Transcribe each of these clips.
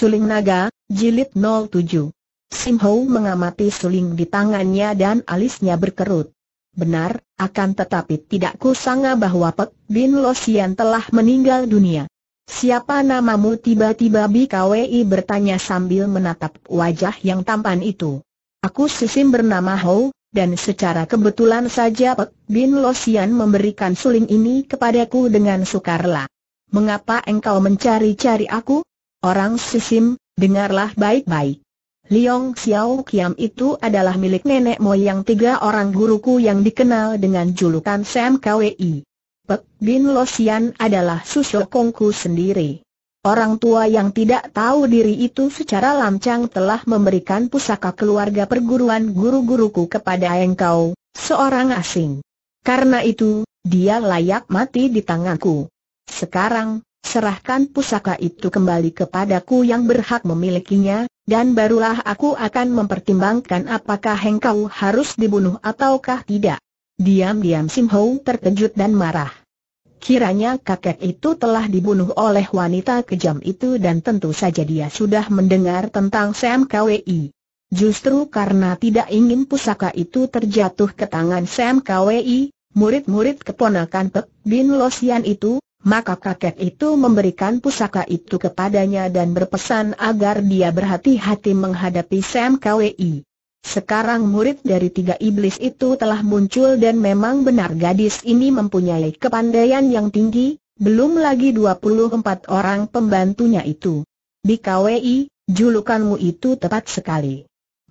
Suling Naga, Jilid 07 Sim Ho mengamati suling di tangannya dan alisnya berkerut. Benar, akan tetapi tidak kusangka bahwa Pek Bin Losian telah meninggal dunia. Siapa namamu tiba-tiba BKWI bertanya sambil menatap wajah yang tampan itu. Aku Sisim bernama Ho, dan secara kebetulan saja Pek Bin Losian memberikan suling ini kepadaku dengan sukarela. Mengapa engkau mencari-cari aku? Orang Sisim, dengarlah baik-baik. Liong Xiao Kiam itu adalah milik nenek moyang tiga orang guruku yang dikenal dengan julukan Sam Kwi. Pek Bin Sian adalah susuk kongku sendiri. Orang tua yang tidak tahu diri itu secara lancang telah memberikan pusaka keluarga perguruan guru-guruku kepada engkau, seorang asing. Karena itu, dia layak mati di tanganku. Sekarang, Serahkan pusaka itu kembali kepadaku yang berhak memilikinya, dan barulah aku akan mempertimbangkan apakah engkau harus dibunuh ataukah tidak. Diam-diam Sim terkejut dan marah. Kiranya kakek itu telah dibunuh oleh wanita kejam itu dan tentu saja dia sudah mendengar tentang Sam KWI. Justru karena tidak ingin pusaka itu terjatuh ke tangan Sam KWI, murid-murid keponakan Pek Bin Losian itu, maka kakek itu memberikan pusaka itu kepadanya dan berpesan agar dia berhati-hati menghadapi Sam KWI. Sekarang murid dari tiga iblis itu telah muncul dan memang benar gadis ini mempunyai kepandaian yang tinggi, belum lagi 24 orang pembantunya itu. Di KWI, julukanmu itu tepat sekali.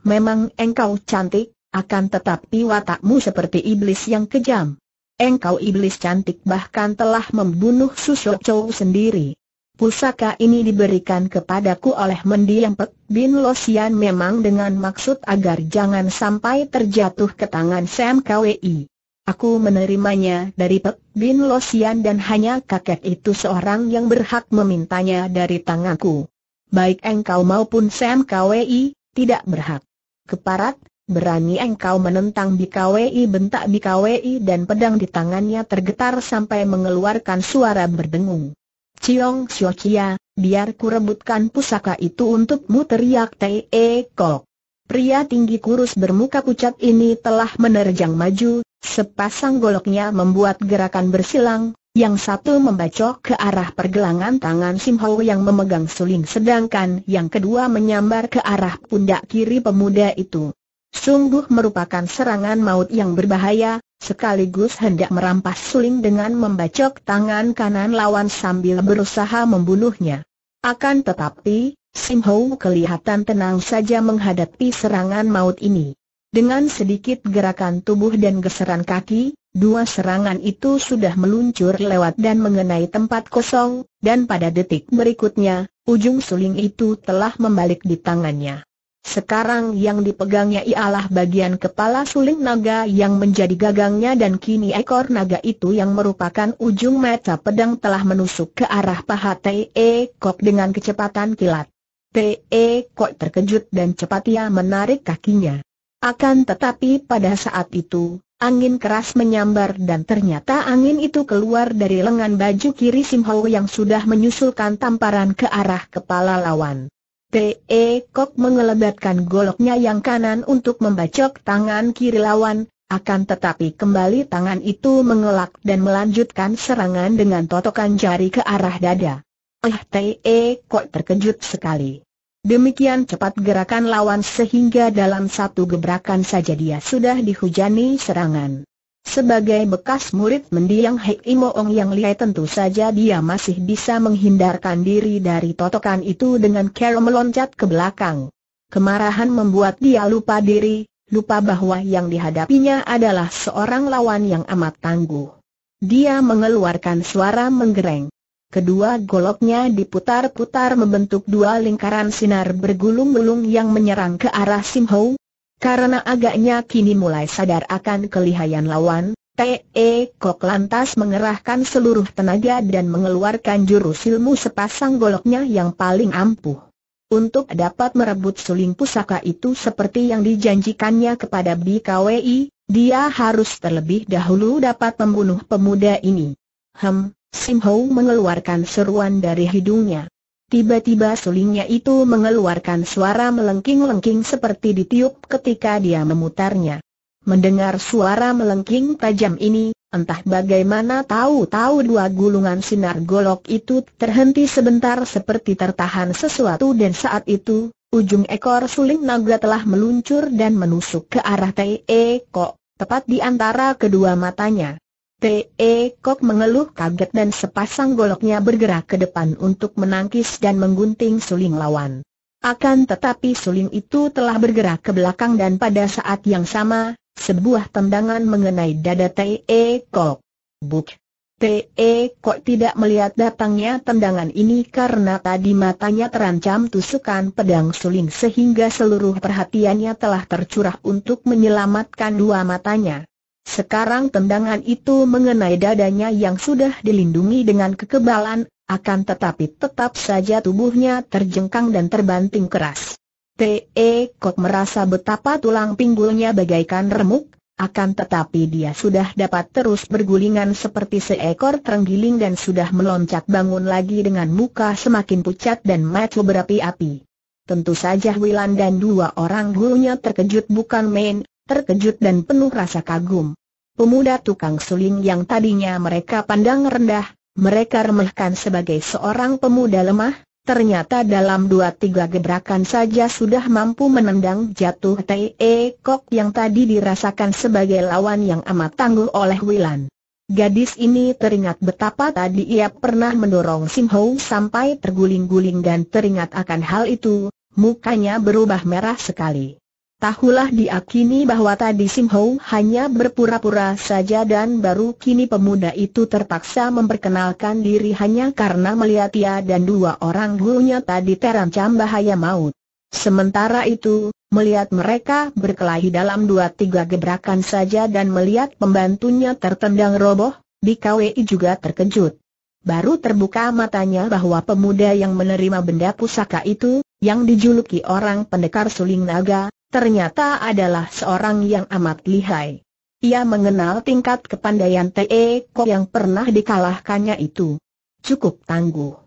Memang engkau cantik, akan tetapi watakmu seperti iblis yang kejam engkau iblis cantik bahkan telah membunuh Susho Chou sendiri. Pusaka ini diberikan kepadaku oleh mendiang Pek Bin Losian memang dengan maksud agar jangan sampai terjatuh ke tangan Sam KWI. Aku menerimanya dari Pek Bin Losian dan hanya kakek itu seorang yang berhak memintanya dari tanganku. Baik engkau maupun Sam KWI, tidak berhak. Keparat, Berani engkau menentang bikawi? bentak bikawi dan pedang di tangannya tergetar sampai mengeluarkan suara berdengung. Ciong Xiu Chia, biar ku rebutkan pusaka itu untukmu teriak Tei Kok. Pria tinggi kurus bermuka pucat ini telah menerjang maju, sepasang goloknya membuat gerakan bersilang, yang satu membacok ke arah pergelangan tangan Sim Hau yang memegang suling sedangkan yang kedua menyambar ke arah pundak kiri pemuda itu sungguh merupakan serangan maut yang berbahaya, sekaligus hendak merampas suling dengan membacok tangan kanan lawan sambil berusaha membunuhnya. Akan tetapi, Sim Hou kelihatan tenang saja menghadapi serangan maut ini. Dengan sedikit gerakan tubuh dan geseran kaki, dua serangan itu sudah meluncur lewat dan mengenai tempat kosong, dan pada detik berikutnya, ujung suling itu telah membalik di tangannya. Sekarang yang dipegangnya ialah bagian kepala suling naga yang menjadi gagangnya dan kini ekor naga itu yang merupakan ujung mata pedang telah menusuk ke arah paha T.E. Kok dengan kecepatan kilat. T.E. Kok terkejut dan cepat ia menarik kakinya. Akan tetapi pada saat itu, angin keras menyambar dan ternyata angin itu keluar dari lengan baju kiri Simho yang sudah menyusulkan tamparan ke arah kepala lawan. T.E. Kok mengelebatkan goloknya yang kanan untuk membacok tangan kiri lawan, akan tetapi kembali tangan itu mengelak dan melanjutkan serangan dengan totokan jari ke arah dada. Eh T.E. Kok terkejut sekali. Demikian cepat gerakan lawan sehingga dalam satu gebrakan saja dia sudah dihujani serangan. Sebagai bekas murid mendiang Hei Imoong, yang lihai tentu saja dia masih bisa menghindarkan diri dari totokan itu dengan cara meloncat ke belakang. Kemarahan membuat dia lupa diri, lupa bahwa yang dihadapinya adalah seorang lawan yang amat tangguh. Dia mengeluarkan suara menggereng. Kedua goloknya diputar-putar membentuk dua lingkaran sinar bergulung-gulung yang menyerang ke arah Sim Ho, karena agaknya kini mulai sadar akan kelihayan lawan, T.E. E Kok lantas mengerahkan seluruh tenaga dan mengeluarkan jurus ilmu sepasang goloknya yang paling ampuh. Untuk dapat merebut suling pusaka itu seperti yang dijanjikannya kepada BKWI, dia harus terlebih dahulu dapat membunuh pemuda ini. Hem, Sim Ho mengeluarkan seruan dari hidungnya. Tiba-tiba sulingnya itu mengeluarkan suara melengking-lengking seperti ditiup ketika dia memutarnya. Mendengar suara melengking tajam ini, entah bagaimana tahu-tahu dua gulungan sinar golok itu terhenti sebentar seperti tertahan sesuatu dan saat itu, ujung ekor suling naga telah meluncur dan menusuk ke arah T.E. Kok, tepat di antara kedua matanya. T.E. Kok mengeluh kaget dan sepasang goloknya bergerak ke depan untuk menangkis dan menggunting suling lawan. Akan tetapi suling itu telah bergerak ke belakang dan pada saat yang sama, sebuah tendangan mengenai dada T.E. Kok. Buk. T.E. Kok tidak melihat datangnya tendangan ini karena tadi matanya terancam tusukan pedang suling sehingga seluruh perhatiannya telah tercurah untuk menyelamatkan dua matanya. Sekarang tendangan itu mengenai dadanya yang sudah dilindungi dengan kekebalan, akan tetapi tetap saja tubuhnya terjengkang dan terbanting keras. T.E. kok merasa betapa tulang pinggulnya bagaikan remuk, akan tetapi dia sudah dapat terus bergulingan seperti seekor terenggiling dan sudah meloncat bangun lagi dengan muka semakin pucat dan matu berapi-api. Tentu saja Wilan dan dua orang gurunya terkejut bukan main, terkejut dan penuh rasa kagum. Pemuda tukang suling yang tadinya mereka pandang rendah, mereka remehkan sebagai seorang pemuda lemah, ternyata dalam dua tiga gebrakan saja sudah mampu menendang jatuh T.E. E Kok yang tadi dirasakan sebagai lawan yang amat tangguh oleh Wilan. Gadis ini teringat betapa tadi ia pernah mendorong Sim Ho sampai terguling-guling dan teringat akan hal itu, mukanya berubah merah sekali. Tahulah diakini bahwa tadi Sim Ho hanya berpura-pura saja dan baru kini pemuda itu terpaksa memperkenalkan diri hanya karena melihat ia dan dua orang gurunya tadi terancam bahaya maut. Sementara itu, melihat mereka berkelahi dalam dua tiga gebrakan saja dan melihat pembantunya tertendang roboh, di DKWI juga terkejut. Baru terbuka matanya bahwa pemuda yang menerima benda pusaka itu, yang dijuluki orang pendekar suling naga, ternyata adalah seorang yang amat lihai. Ia mengenal tingkat kepandaian T.E. Ko yang pernah dikalahkannya itu. Cukup tangguh.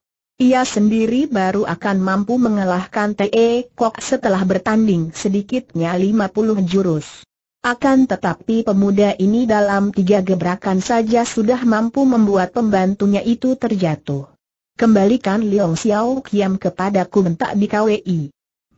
Ia sendiri baru akan mampu mengalahkan T.E. Kok setelah bertanding sedikitnya 50 jurus. Akan tetapi pemuda ini dalam tiga gebrakan saja sudah mampu membuat pembantunya itu terjatuh. Kembalikan Liong Xiao Kiam kepadaku bentak di KWI.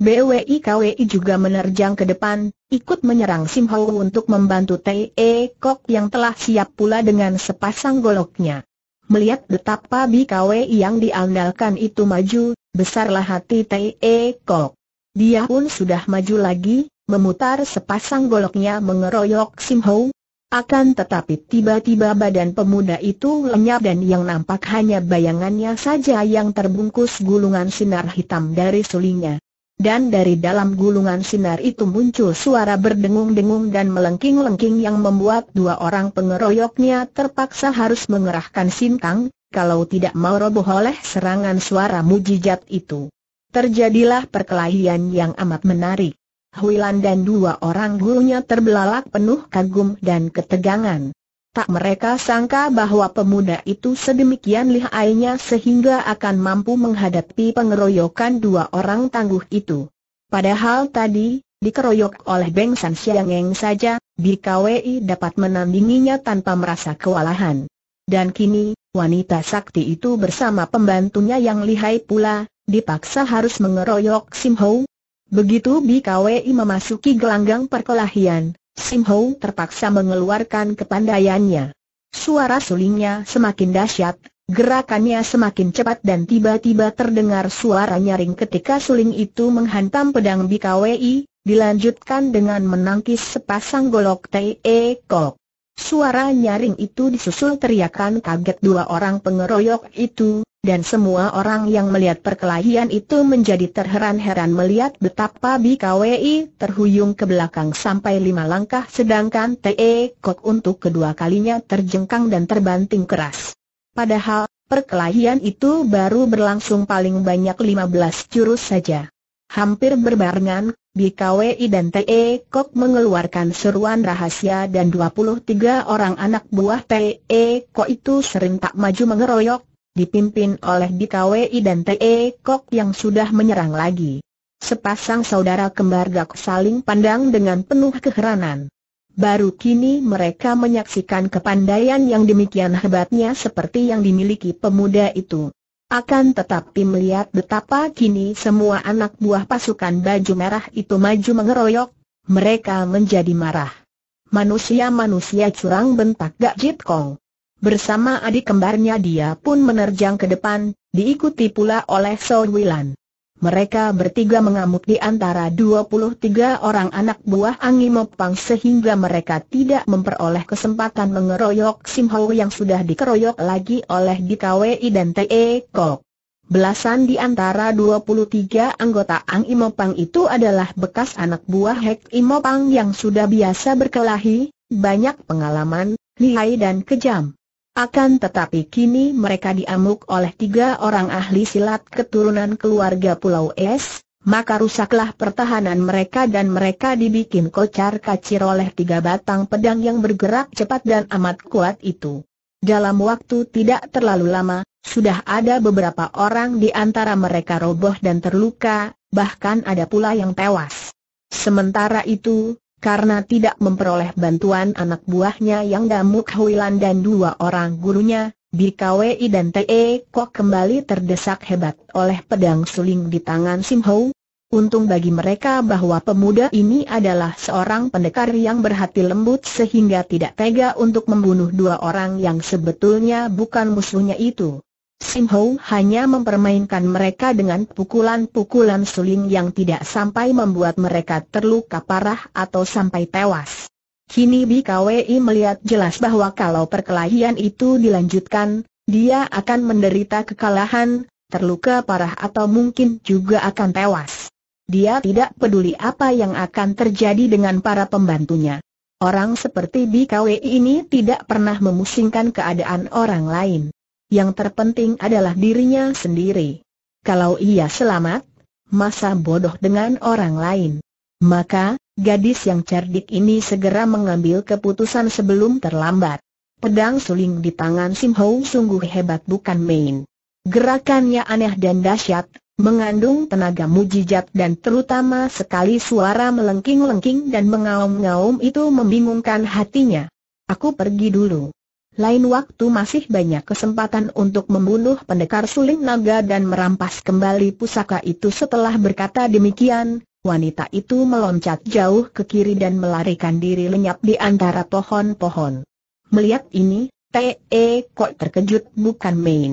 BWI KWI juga menerjang ke depan, ikut menyerang Sim Hau untuk membantu E Kok yang telah siap pula dengan sepasang goloknya. Melihat betapa KWI yang diandalkan itu maju, besarlah hati E Kok. Dia pun sudah maju lagi, memutar sepasang goloknya mengeroyok Sim Hau. akan tetapi tiba-tiba badan pemuda itu lenyap dan yang nampak hanya bayangannya saja yang terbungkus gulungan sinar hitam dari sulingnya. Dan dari dalam gulungan sinar itu muncul suara berdengung-dengung dan melengking-lengking yang membuat dua orang pengeroyoknya terpaksa harus mengerahkan sintang, kalau tidak mau roboh oleh serangan suara mujizat itu. Terjadilah perkelahian yang amat menarik. Huilan dan dua orang gurunya terbelalak penuh kagum dan ketegangan. Tak mereka sangka bahwa pemuda itu sedemikian lihainya sehingga akan mampu menghadapi pengeroyokan dua orang tangguh itu. Padahal tadi, dikeroyok oleh Beng San Siangeng saja, BKWI dapat menandinginya tanpa merasa kewalahan. Dan kini, wanita sakti itu bersama pembantunya yang lihai pula, dipaksa harus mengeroyok Sim Ho. Begitu BKWI memasuki gelanggang perkelahian, Sim Ho terpaksa mengeluarkan kepandaiannya. Suara sulingnya semakin dahsyat, gerakannya semakin cepat dan tiba-tiba terdengar suara nyaring ketika suling itu menghantam pedang BKWI, dilanjutkan dengan menangkis sepasang golok T.E. Kok. Suara nyaring itu disusul teriakan kaget dua orang pengeroyok itu, dan semua orang yang melihat perkelahian itu menjadi terheran-heran melihat betapa BKWI terhuyung ke belakang sampai lima langkah sedangkan TE Kok untuk kedua kalinya terjengkang dan terbanting keras. Padahal, perkelahian itu baru berlangsung paling banyak 15 jurus saja. Hampir berbarengan, BKWI dan TE Kok mengeluarkan seruan rahasia dan 23 orang anak buah TE Kok itu sering tak maju mengeroyok dipimpin oleh Dikawi dan TE Kok yang sudah menyerang lagi. Sepasang saudara kembar Gak saling pandang dengan penuh keheranan. Baru kini mereka menyaksikan kepandaian yang demikian hebatnya seperti yang dimiliki pemuda itu. Akan tetapi melihat betapa kini semua anak buah pasukan baju merah itu maju mengeroyok, mereka menjadi marah. Manusia-manusia curang bentak Gak Jit Kong. Bersama adik kembarnya dia pun menerjang ke depan, diikuti pula oleh Soe Wilan. Mereka bertiga mengamuk di antara 23 orang anak buah Angi Mopang sehingga mereka tidak memperoleh kesempatan mengeroyok Sim Hau yang sudah dikeroyok lagi oleh DKWI dan TE e Kok. Belasan di antara 23 anggota Ang Imopang itu adalah bekas anak buah Hek Imopang yang sudah biasa berkelahi, banyak pengalaman, lihai dan kejam. Akan tetapi kini mereka diamuk oleh tiga orang ahli silat keturunan keluarga Pulau Es, maka rusaklah pertahanan mereka dan mereka dibikin kocar kacir oleh tiga batang pedang yang bergerak cepat dan amat kuat itu. Dalam waktu tidak terlalu lama, sudah ada beberapa orang di antara mereka roboh dan terluka, bahkan ada pula yang tewas. Sementara itu, karena tidak memperoleh bantuan anak buahnya yang Damuk Huilan dan dua orang gurunya, BKWI dan TE Kok kembali terdesak hebat oleh pedang suling di tangan Sim Ho. Untung bagi mereka bahwa pemuda ini adalah seorang pendekar yang berhati lembut sehingga tidak tega untuk membunuh dua orang yang sebetulnya bukan musuhnya itu. Sim Ho hanya mempermainkan mereka dengan pukulan-pukulan suling yang tidak sampai membuat mereka terluka parah atau sampai tewas. Kini BKWI melihat jelas bahwa kalau perkelahian itu dilanjutkan, dia akan menderita kekalahan, terluka parah atau mungkin juga akan tewas. Dia tidak peduli apa yang akan terjadi dengan para pembantunya. Orang seperti Bkwi ini tidak pernah memusingkan keadaan orang lain yang terpenting adalah dirinya sendiri. Kalau ia selamat, masa bodoh dengan orang lain. Maka, gadis yang cerdik ini segera mengambil keputusan sebelum terlambat. Pedang suling di tangan Sim Ho sungguh hebat bukan main. Gerakannya aneh dan dahsyat, mengandung tenaga mujizat dan terutama sekali suara melengking-lengking dan mengaum-ngaum itu membingungkan hatinya. Aku pergi dulu lain waktu masih banyak kesempatan untuk membunuh pendekar suling naga dan merampas kembali pusaka itu setelah berkata demikian, wanita itu meloncat jauh ke kiri dan melarikan diri lenyap di antara pohon-pohon. Melihat ini, T.E. E, kok terkejut bukan main.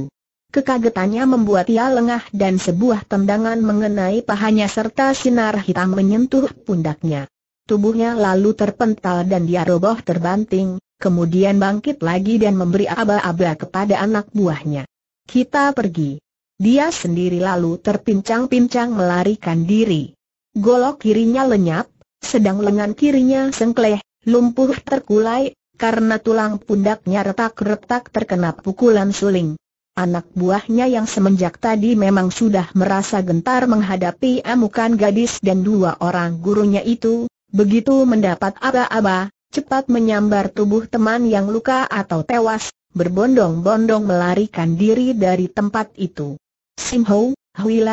Kekagetannya membuat ia lengah dan sebuah tendangan mengenai pahanya serta sinar hitam menyentuh pundaknya. Tubuhnya lalu terpental dan dia roboh terbanting, kemudian bangkit lagi dan memberi aba-aba kepada anak buahnya. Kita pergi. Dia sendiri lalu terpincang-pincang melarikan diri. Golok kirinya lenyap, sedang lengan kirinya sengkleh, lumpuh terkulai, karena tulang pundaknya retak-retak terkena pukulan suling. Anak buahnya yang semenjak tadi memang sudah merasa gentar menghadapi amukan gadis dan dua orang gurunya itu, begitu mendapat aba-aba, cepat menyambar tubuh teman yang luka atau tewas, berbondong-bondong melarikan diri dari tempat itu. Sim Ho, Hui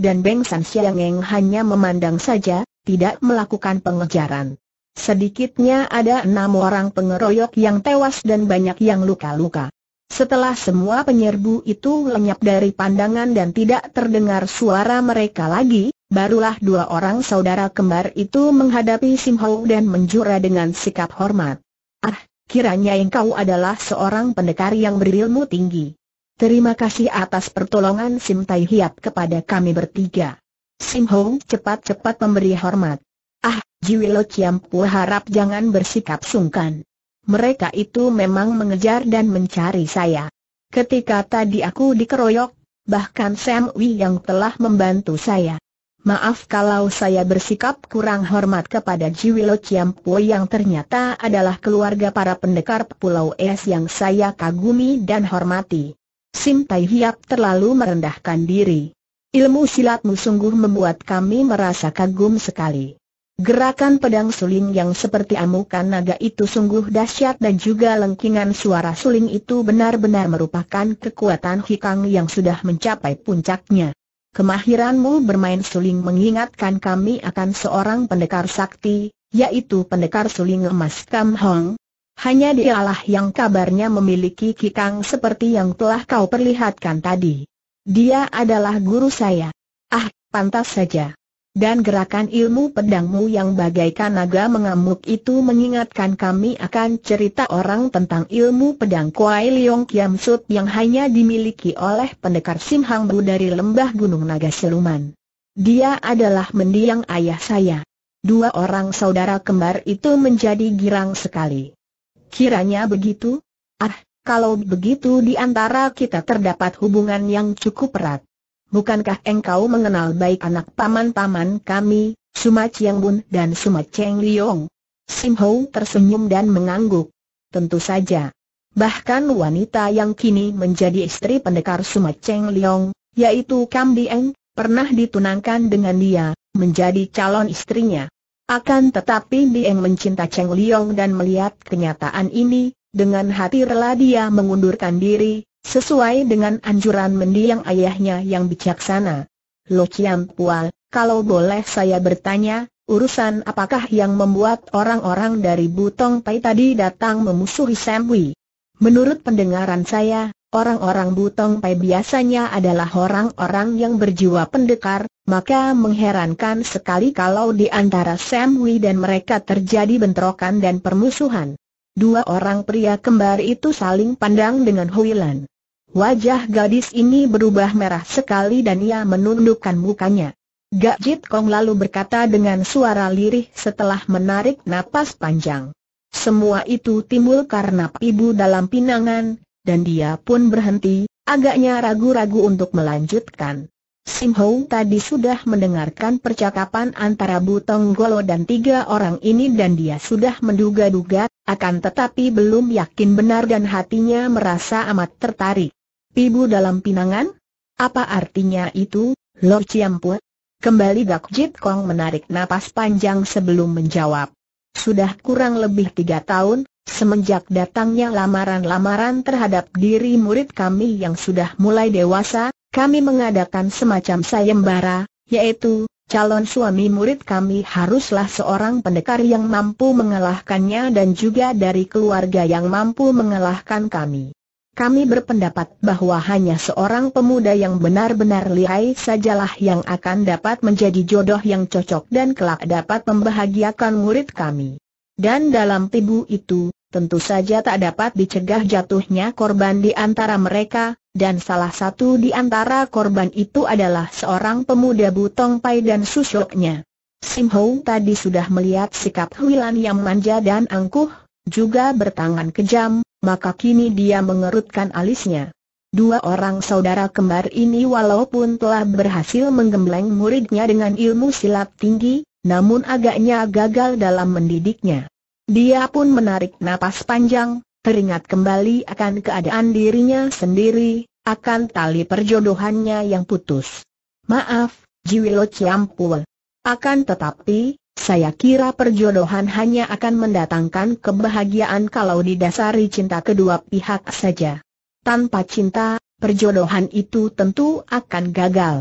dan Beng San Xiangeng hanya memandang saja, tidak melakukan pengejaran. Sedikitnya ada enam orang pengeroyok yang tewas dan banyak yang luka-luka. Setelah semua penyerbu itu lenyap dari pandangan dan tidak terdengar suara mereka lagi, Barulah dua orang saudara kembar itu menghadapi Sim Hau dan menjura dengan sikap hormat. Ah, kiranya engkau adalah seorang pendekar yang berilmu tinggi. Terima kasih atas pertolongan Sim Tai Hiap kepada kami bertiga. Sim Hau cepat-cepat memberi hormat. Ah, Chiam Pu harap jangan bersikap sungkan. Mereka itu memang mengejar dan mencari saya. Ketika tadi aku dikeroyok, bahkan Sam Wi yang telah membantu saya Maaf kalau saya bersikap kurang hormat kepada Jiwilo Chiampo yang ternyata adalah keluarga para pendekar Pulau Es yang saya kagumi dan hormati. Sim Tai Hiap terlalu merendahkan diri. Ilmu silatmu sungguh membuat kami merasa kagum sekali. Gerakan pedang suling yang seperti amukan naga itu sungguh dahsyat dan juga lengkingan suara suling itu benar-benar merupakan kekuatan hikang yang sudah mencapai puncaknya. Kemahiranmu bermain suling mengingatkan kami akan seorang pendekar sakti, yaitu pendekar suling emas Kam Hong. Hanya dialah yang kabarnya memiliki kikang seperti yang telah kau perlihatkan tadi. Dia adalah guru saya. Ah, pantas saja. Dan gerakan ilmu pedangmu yang bagaikan naga mengamuk itu mengingatkan kami akan cerita orang tentang ilmu pedang Kuai Leong Kiam Sut yang hanya dimiliki oleh pendekar Sim Hang Bu dari lembah Gunung Naga Seluman. Dia adalah mendiang ayah saya. Dua orang saudara kembar itu menjadi girang sekali. Kiranya begitu? Ah, kalau begitu di antara kita terdapat hubungan yang cukup erat bukankah engkau mengenal baik anak paman-paman kami, Suma Chiang Bun dan Suma Cheng Liong? Sim Ho tersenyum dan mengangguk. Tentu saja. Bahkan wanita yang kini menjadi istri pendekar Suma Cheng Liong, yaitu Kam Dieng, pernah ditunangkan dengan dia, menjadi calon istrinya. Akan tetapi Dieng mencinta Cheng Liong dan melihat kenyataan ini, dengan hati rela dia mengundurkan diri, Sesuai dengan anjuran mendiang ayahnya yang bijaksana. Lo Chiam Pua, kalau boleh saya bertanya, urusan apakah yang membuat orang-orang dari Butong Pai tadi datang memusuhi Sam Menurut pendengaran saya, orang-orang Butong Pai biasanya adalah orang-orang yang berjiwa pendekar, maka mengherankan sekali kalau di antara Sam dan mereka terjadi bentrokan dan permusuhan. Dua orang pria kembar itu saling pandang dengan Huilan. Wajah gadis ini berubah merah sekali dan ia menundukkan mukanya. Gak Jit Kong lalu berkata dengan suara lirih setelah menarik napas panjang. Semua itu timbul karena ibu dalam pinangan, dan dia pun berhenti, agaknya ragu-ragu untuk melanjutkan. Sim Hou tadi sudah mendengarkan percakapan antara Butong Golo dan tiga orang ini dan dia sudah menduga-duga, akan tetapi belum yakin benar dan hatinya merasa amat tertarik. Ibu dalam pinangan? Apa artinya itu, Lo Chiampue? Kembali Gak Jit Kong menarik napas panjang sebelum menjawab. Sudah kurang lebih tiga tahun, Semenjak datangnya lamaran-lamaran terhadap diri murid kami yang sudah mulai dewasa, kami mengadakan semacam sayembara, yaitu, calon suami murid kami haruslah seorang pendekar yang mampu mengalahkannya dan juga dari keluarga yang mampu mengalahkan kami. Kami berpendapat bahwa hanya seorang pemuda yang benar-benar lihai sajalah yang akan dapat menjadi jodoh yang cocok dan kelak dapat membahagiakan murid kami. Dan dalam tibu itu, tentu saja tak dapat dicegah jatuhnya korban di antara mereka, dan salah satu di antara korban itu adalah seorang pemuda Butong Pai dan susuknya. Sim Ho tadi sudah melihat sikap Huilan yang manja dan angkuh, juga bertangan kejam, maka kini dia mengerutkan alisnya. Dua orang saudara kembar ini walaupun telah berhasil menggembleng muridnya dengan ilmu silat tinggi, namun agaknya gagal dalam mendidiknya. Dia pun menarik napas panjang, teringat kembali akan keadaan dirinya sendiri, akan tali perjodohannya yang putus. Maaf, Jiwilo Ciampul. Akan tetapi, saya kira perjodohan hanya akan mendatangkan kebahagiaan kalau didasari cinta kedua pihak saja. Tanpa cinta, perjodohan itu tentu akan gagal.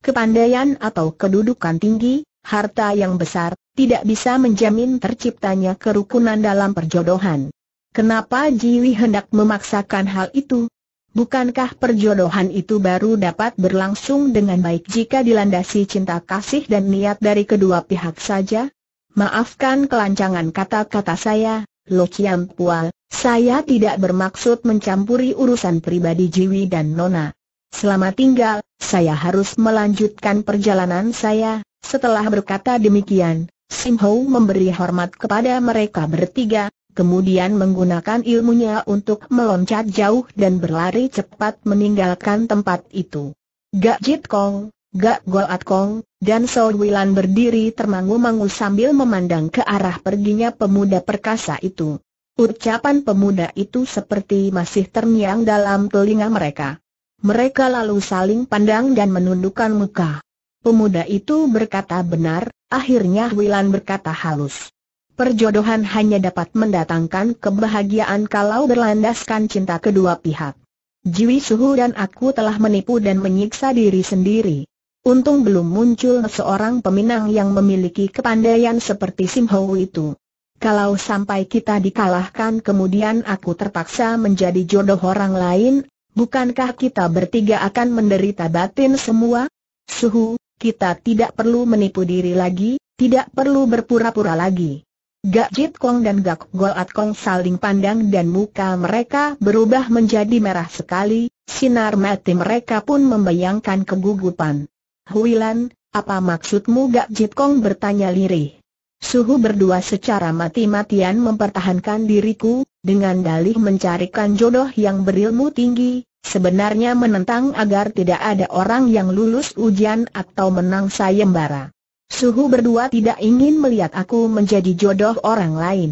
Kepandaian atau kedudukan tinggi, harta yang besar, tidak bisa menjamin terciptanya kerukunan dalam perjodohan. Kenapa Jiwi hendak memaksakan hal itu? Bukankah perjodohan itu baru dapat berlangsung dengan baik jika dilandasi cinta kasih dan niat dari kedua pihak saja? Maafkan kelancangan kata-kata saya, Lo Chiam Pual, saya tidak bermaksud mencampuri urusan pribadi Jiwi dan Nona. Selama tinggal, saya harus melanjutkan perjalanan saya. Setelah berkata demikian, Sim Ho memberi hormat kepada mereka bertiga, kemudian menggunakan ilmunya untuk meloncat jauh dan berlari cepat meninggalkan tempat itu. Gak Jit Kong, Gak Goat Kong, dan Soe Wilan berdiri termangu-mangu sambil memandang ke arah perginya pemuda perkasa itu. Ucapan pemuda itu seperti masih terngiang dalam telinga mereka. Mereka lalu saling pandang dan menundukkan muka. Pemuda itu berkata benar, akhirnya Wilan berkata halus. Perjodohan hanya dapat mendatangkan kebahagiaan kalau berlandaskan cinta kedua pihak. Jiwi Suhu dan aku telah menipu dan menyiksa diri sendiri. Untung belum muncul seorang peminang yang memiliki kepandaian seperti Sim Ho itu. Kalau sampai kita dikalahkan kemudian aku terpaksa menjadi jodoh orang lain, bukankah kita bertiga akan menderita batin semua? Suhu, kita tidak perlu menipu diri lagi, tidak perlu berpura-pura lagi. Gak Jit Kong dan Gak Golat Kong saling pandang dan muka mereka berubah menjadi merah sekali, sinar mati mereka pun membayangkan kegugupan. Huilan, apa maksudmu Gak Jit Kong bertanya lirih. Suhu berdua secara mati-matian mempertahankan diriku, dengan dalih mencarikan jodoh yang berilmu tinggi, sebenarnya menentang agar tidak ada orang yang lulus ujian atau menang sayembara. Suhu berdua tidak ingin melihat aku menjadi jodoh orang lain.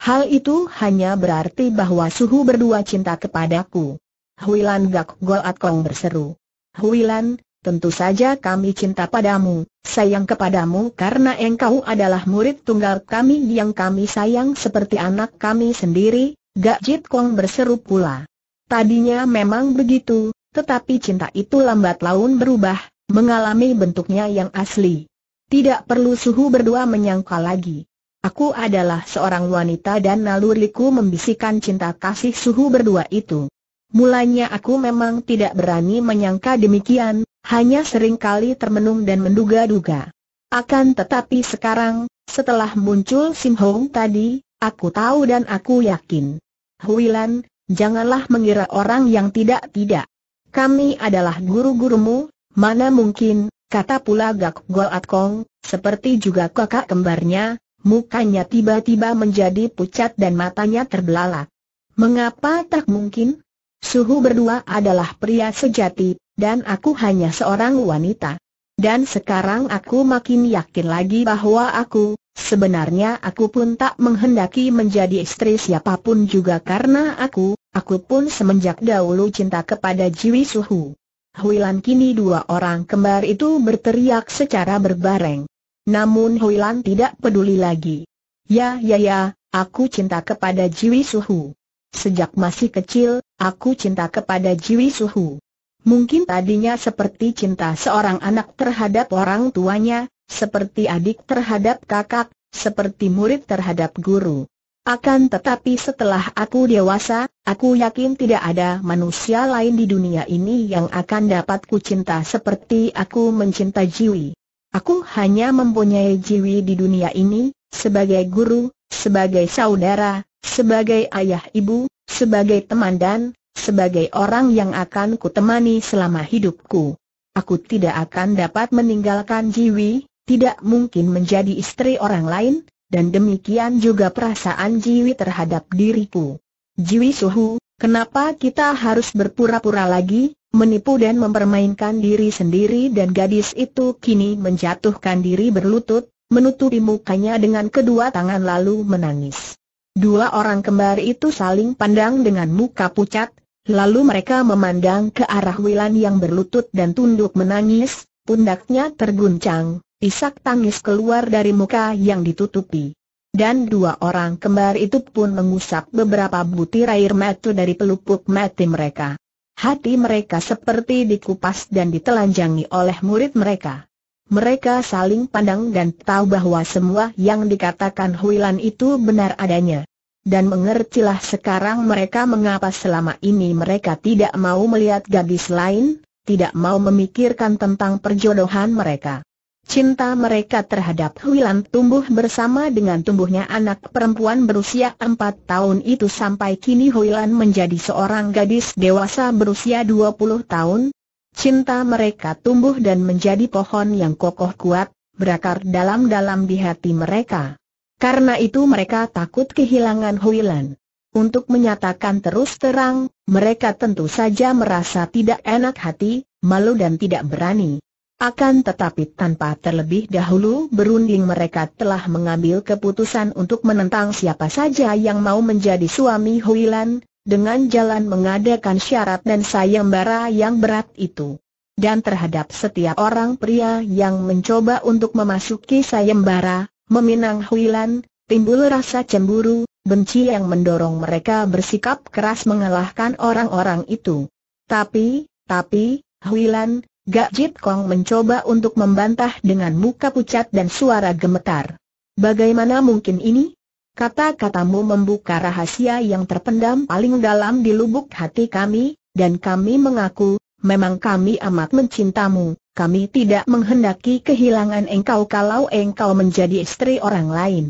Hal itu hanya berarti bahwa Suhu berdua cinta kepadaku. Huilan Gak Goat Kong berseru. Huilan, tentu saja kami cinta padamu, sayang kepadamu karena engkau adalah murid tunggal kami yang kami sayang seperti anak kami sendiri, Gak Jit Kong berseru pula. Tadinya memang begitu, tetapi cinta itu lambat laun berubah, mengalami bentuknya yang asli. Tidak perlu suhu berdua menyangka lagi. Aku adalah seorang wanita dan naluriku membisikkan cinta kasih suhu berdua itu. Mulanya aku memang tidak berani menyangka demikian, hanya seringkali termenung dan menduga-duga. Akan tetapi sekarang, setelah muncul Sim Hong tadi, aku tahu dan aku yakin. Huilan, janganlah mengira orang yang tidak-tidak. Kami adalah guru-gurumu, mana mungkin, Kata pula Gak Gol Kong, seperti juga kakak kembarnya, mukanya tiba-tiba menjadi pucat dan matanya terbelalak. Mengapa tak mungkin? Suhu berdua adalah pria sejati, dan aku hanya seorang wanita. Dan sekarang aku makin yakin lagi bahwa aku, sebenarnya aku pun tak menghendaki menjadi istri siapapun juga karena aku, aku pun semenjak dahulu cinta kepada Jiwi Suhu. Huilan kini dua orang kembar itu berteriak secara berbareng. Namun Huilan tidak peduli lagi. Ya ya ya, aku cinta kepada Jiwi Suhu. Sejak masih kecil, aku cinta kepada Jiwi Suhu. Mungkin tadinya seperti cinta seorang anak terhadap orang tuanya, seperti adik terhadap kakak, seperti murid terhadap guru. Akan tetapi setelah aku dewasa, aku yakin tidak ada manusia lain di dunia ini yang akan dapat kucinta seperti aku mencinta Jiwi. Aku hanya mempunyai Jiwi di dunia ini, sebagai guru, sebagai saudara, sebagai ayah ibu, sebagai teman dan sebagai orang yang akan kutemani selama hidupku. Aku tidak akan dapat meninggalkan Jiwi, tidak mungkin menjadi istri orang lain, dan demikian juga perasaan Jiwi terhadap diriku. Jiwi Suhu, kenapa kita harus berpura-pura lagi, menipu dan mempermainkan diri sendiri dan gadis itu kini menjatuhkan diri berlutut, menutupi mukanya dengan kedua tangan lalu menangis. Dua orang kembar itu saling pandang dengan muka pucat, lalu mereka memandang ke arah Wilan yang berlutut dan tunduk menangis, pundaknya terguncang, Isak tangis keluar dari muka yang ditutupi. Dan dua orang kembar itu pun mengusap beberapa butir air mata dari pelupuk mati mereka. Hati mereka seperti dikupas dan ditelanjangi oleh murid mereka. Mereka saling pandang dan tahu bahwa semua yang dikatakan Huilan itu benar adanya. Dan mengertilah sekarang mereka mengapa selama ini mereka tidak mau melihat gadis lain, tidak mau memikirkan tentang perjodohan mereka. Cinta mereka terhadap Huilan tumbuh bersama dengan tumbuhnya anak perempuan berusia 4 tahun itu sampai kini Huilan menjadi seorang gadis dewasa berusia 20 tahun. Cinta mereka tumbuh dan menjadi pohon yang kokoh kuat, berakar dalam-dalam di hati mereka. Karena itu mereka takut kehilangan Huilan. Untuk menyatakan terus terang, mereka tentu saja merasa tidak enak hati, malu dan tidak berani. Akan tetapi tanpa terlebih dahulu berunding mereka telah mengambil keputusan untuk menentang siapa saja yang mau menjadi suami Huilan, dengan jalan mengadakan syarat dan sayembara yang berat itu. Dan terhadap setiap orang pria yang mencoba untuk memasuki sayembara, meminang Huilan, timbul rasa cemburu, benci yang mendorong mereka bersikap keras mengalahkan orang-orang itu. Tapi, tapi, Huilan, Gak Jit Kong mencoba untuk membantah dengan muka pucat dan suara gemetar. Bagaimana mungkin ini? Kata-katamu membuka rahasia yang terpendam paling dalam di lubuk hati kami, dan kami mengaku, memang kami amat mencintamu, kami tidak menghendaki kehilangan engkau kalau engkau menjadi istri orang lain.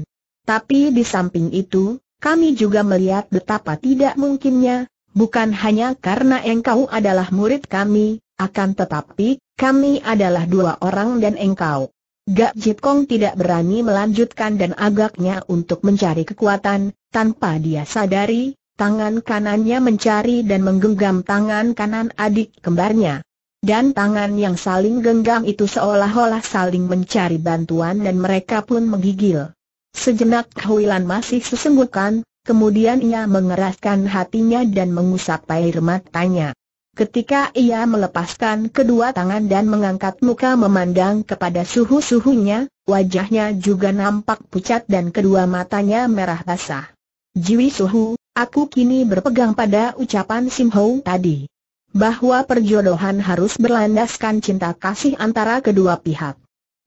Tapi di samping itu, kami juga melihat betapa tidak mungkinnya, bukan hanya karena engkau adalah murid kami, akan tetapi, kami adalah dua orang dan engkau. Gak Jit Kong tidak berani melanjutkan dan agaknya untuk mencari kekuatan, tanpa dia sadari, tangan kanannya mencari dan menggenggam tangan kanan adik kembarnya. Dan tangan yang saling genggam itu seolah-olah saling mencari bantuan dan mereka pun menggigil. Sejenak Huilan masih sesenggukan, kemudian ia mengeraskan hatinya dan mengusap air matanya. Ketika ia melepaskan kedua tangan dan mengangkat muka memandang kepada suhu-suhunya, wajahnya juga nampak pucat dan kedua matanya merah basah. Jiwi suhu, aku kini berpegang pada ucapan Sim Ho tadi. Bahwa perjodohan harus berlandaskan cinta kasih antara kedua pihak.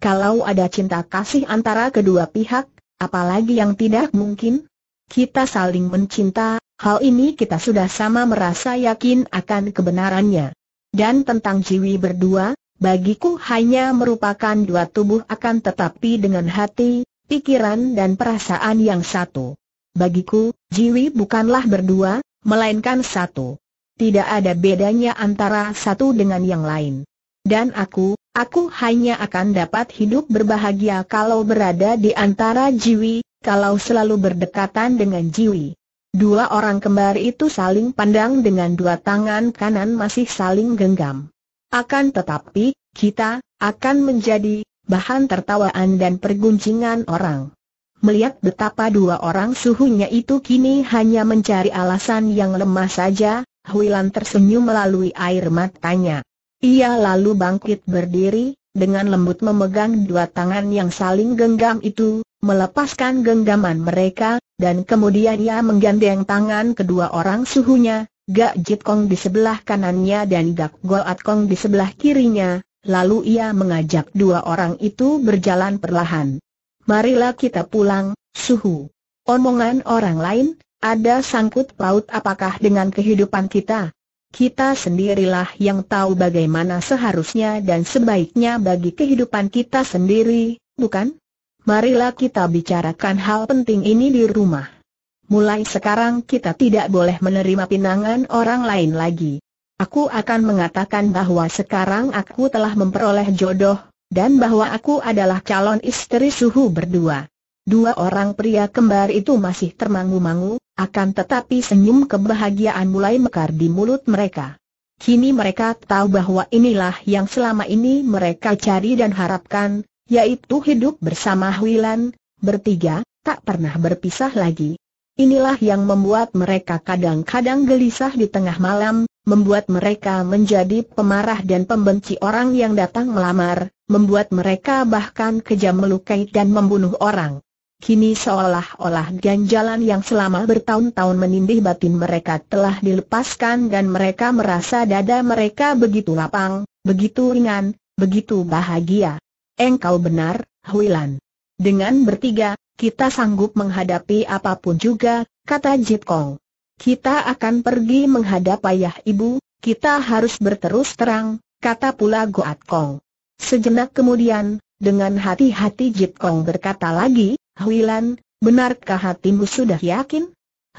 Kalau ada cinta kasih antara kedua pihak, apalagi yang tidak mungkin? Kita saling mencinta, Hal ini kita sudah sama merasa yakin akan kebenarannya. Dan tentang Jiwi berdua, bagiku hanya merupakan dua tubuh akan tetapi dengan hati, pikiran dan perasaan yang satu. Bagiku, Jiwi bukanlah berdua, melainkan satu. Tidak ada bedanya antara satu dengan yang lain. Dan aku, aku hanya akan dapat hidup berbahagia kalau berada di antara Jiwi, kalau selalu berdekatan dengan Jiwi. Dua orang kembar itu saling pandang dengan dua tangan kanan masih saling genggam. Akan tetapi, kita akan menjadi bahan tertawaan dan perguncingan orang. Melihat betapa dua orang suhunya itu kini hanya mencari alasan yang lemah saja, Huilan tersenyum melalui air matanya. Ia lalu bangkit berdiri, dengan lembut memegang dua tangan yang saling genggam itu, melepaskan genggaman mereka, dan kemudian ia menggandeng tangan kedua orang suhunya, Gak Jit Kong di sebelah kanannya dan Gak Goat Kong di sebelah kirinya, lalu ia mengajak dua orang itu berjalan perlahan. Marilah kita pulang, suhu. Omongan orang lain, ada sangkut paut apakah dengan kehidupan kita? Kita sendirilah yang tahu bagaimana seharusnya dan sebaiknya bagi kehidupan kita sendiri, bukan? marilah kita bicarakan hal penting ini di rumah. Mulai sekarang kita tidak boleh menerima pinangan orang lain lagi. Aku akan mengatakan bahwa sekarang aku telah memperoleh jodoh, dan bahwa aku adalah calon istri suhu berdua. Dua orang pria kembar itu masih termangu-mangu, akan tetapi senyum kebahagiaan mulai mekar di mulut mereka. Kini mereka tahu bahwa inilah yang selama ini mereka cari dan harapkan, yaitu hidup bersama Huilan, bertiga, tak pernah berpisah lagi. Inilah yang membuat mereka kadang-kadang gelisah di tengah malam, membuat mereka menjadi pemarah dan pembenci orang yang datang melamar, membuat mereka bahkan kejam melukai dan membunuh orang. Kini seolah-olah ganjalan yang selama bertahun-tahun menindih batin mereka telah dilepaskan dan mereka merasa dada mereka begitu lapang, begitu ringan, begitu bahagia. Engkau benar, Huilan. Dengan bertiga, kita sanggup menghadapi apapun juga, kata Jip Kong. Kita akan pergi menghadap ayah ibu, kita harus berterus terang, kata pula Goat Kong. Sejenak kemudian, dengan hati-hati Jip Kong berkata lagi, Huilan, benarkah hatimu sudah yakin?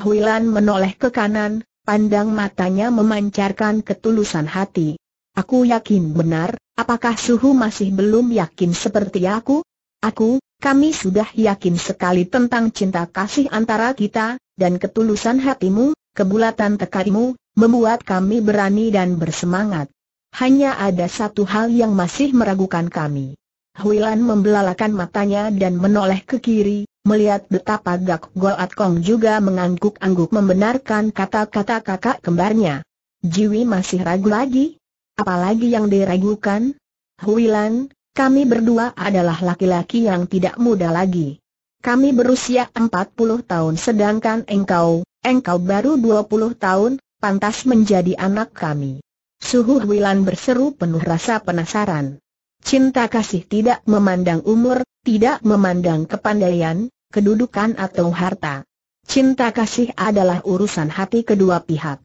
Huilan menoleh ke kanan, pandang matanya memancarkan ketulusan hati. Aku yakin benar, Apakah Suhu masih belum yakin seperti aku? Aku, kami sudah yakin sekali tentang cinta kasih antara kita, dan ketulusan hatimu, kebulatan tekadmu, membuat kami berani dan bersemangat. Hanya ada satu hal yang masih meragukan kami. Huilan membelalakan matanya dan menoleh ke kiri, melihat betapa Gak Goat Kong juga mengangguk-angguk membenarkan kata-kata kakak kembarnya. Jiwi masih ragu lagi, Apalagi yang diragukan? Huilan, kami berdua adalah laki-laki yang tidak muda lagi. Kami berusia 40 tahun sedangkan engkau, engkau baru 20 tahun, pantas menjadi anak kami. Suhu Huilan berseru penuh rasa penasaran. Cinta kasih tidak memandang umur, tidak memandang kepandaian, kedudukan atau harta. Cinta kasih adalah urusan hati kedua pihak.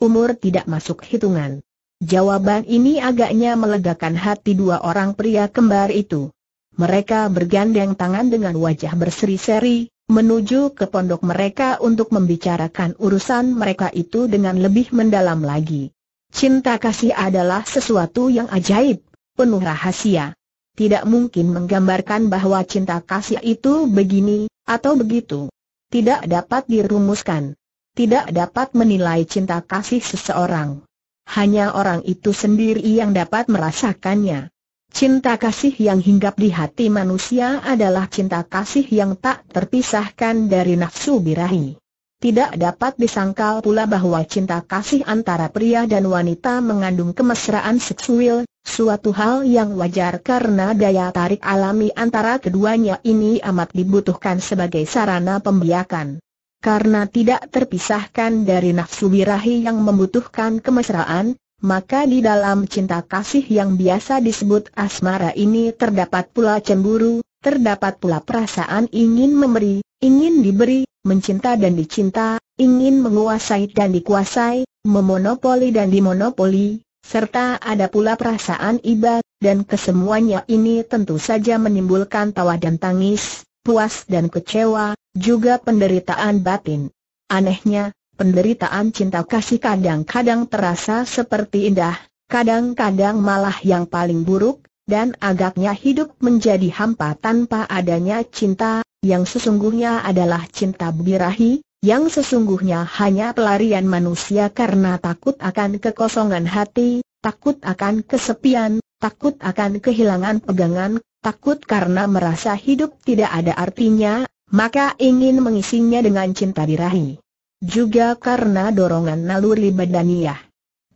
Umur tidak masuk hitungan. Jawaban ini agaknya melegakan hati dua orang pria kembar itu. Mereka bergandeng tangan dengan wajah berseri-seri, menuju ke pondok mereka untuk membicarakan urusan mereka itu dengan lebih mendalam lagi. Cinta kasih adalah sesuatu yang ajaib, penuh rahasia. Tidak mungkin menggambarkan bahwa cinta kasih itu begini, atau begitu. Tidak dapat dirumuskan. Tidak dapat menilai cinta kasih seseorang. Hanya orang itu sendiri yang dapat merasakannya. Cinta kasih yang hinggap di hati manusia adalah cinta kasih yang tak terpisahkan dari nafsu birahi. Tidak dapat disangkal pula bahwa cinta kasih antara pria dan wanita mengandung kemesraan seksual, suatu hal yang wajar karena daya tarik alami antara keduanya ini amat dibutuhkan sebagai sarana pembiakan karena tidak terpisahkan dari nafsu birahi yang membutuhkan kemesraan, maka di dalam cinta kasih yang biasa disebut asmara ini terdapat pula cemburu, terdapat pula perasaan ingin memberi, ingin diberi, mencinta dan dicinta, ingin menguasai dan dikuasai, memonopoli dan dimonopoli, serta ada pula perasaan iba, dan kesemuanya ini tentu saja menimbulkan tawa dan tangis, puas dan kecewa, juga penderitaan batin. Anehnya, penderitaan cinta kasih kadang-kadang terasa seperti indah, kadang-kadang malah yang paling buruk, dan agaknya hidup menjadi hampa tanpa adanya cinta, yang sesungguhnya adalah cinta birahi, yang sesungguhnya hanya pelarian manusia karena takut akan kekosongan hati, takut akan kesepian, takut akan kehilangan pegangan, takut karena merasa hidup tidak ada artinya, maka ingin mengisinya dengan cinta birahi. Juga karena dorongan naluri badaniah.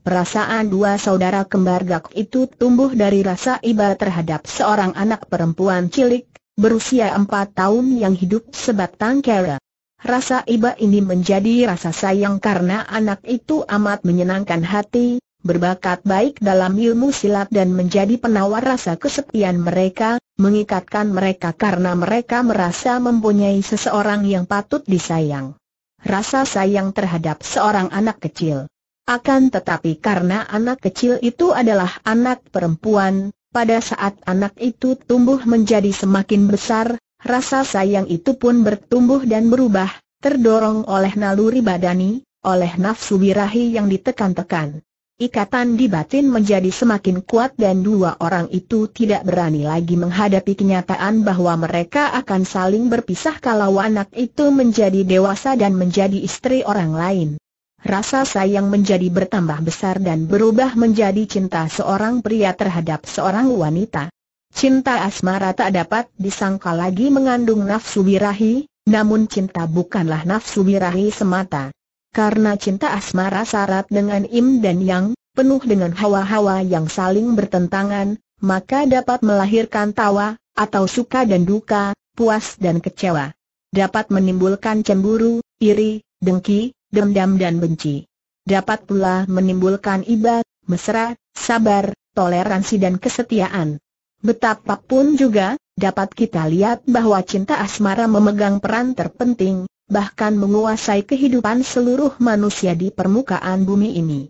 Perasaan dua saudara kembar Gak itu tumbuh dari rasa iba terhadap seorang anak perempuan cilik, berusia empat tahun yang hidup sebatang kera. Rasa iba ini menjadi rasa sayang karena anak itu amat menyenangkan hati, berbakat baik dalam ilmu silat dan menjadi penawar rasa kesepian mereka, mengikatkan mereka karena mereka merasa mempunyai seseorang yang patut disayang. Rasa sayang terhadap seorang anak kecil. Akan tetapi karena anak kecil itu adalah anak perempuan, pada saat anak itu tumbuh menjadi semakin besar, rasa sayang itu pun bertumbuh dan berubah, terdorong oleh naluri badani, oleh nafsu birahi yang ditekan-tekan. Ikatan di batin menjadi semakin kuat dan dua orang itu tidak berani lagi menghadapi kenyataan bahwa mereka akan saling berpisah kalau anak itu menjadi dewasa dan menjadi istri orang lain. Rasa sayang menjadi bertambah besar dan berubah menjadi cinta seorang pria terhadap seorang wanita. Cinta asmara tak dapat disangka lagi mengandung nafsu birahi, namun cinta bukanlah nafsu birahi semata karena cinta asmara syarat dengan im dan yang, penuh dengan hawa-hawa yang saling bertentangan, maka dapat melahirkan tawa, atau suka dan duka, puas dan kecewa. Dapat menimbulkan cemburu, iri, dengki, dendam dan benci. Dapat pula menimbulkan iba, mesra, sabar, toleransi dan kesetiaan. Betapapun juga, dapat kita lihat bahwa cinta asmara memegang peran terpenting, bahkan menguasai kehidupan seluruh manusia di permukaan bumi ini.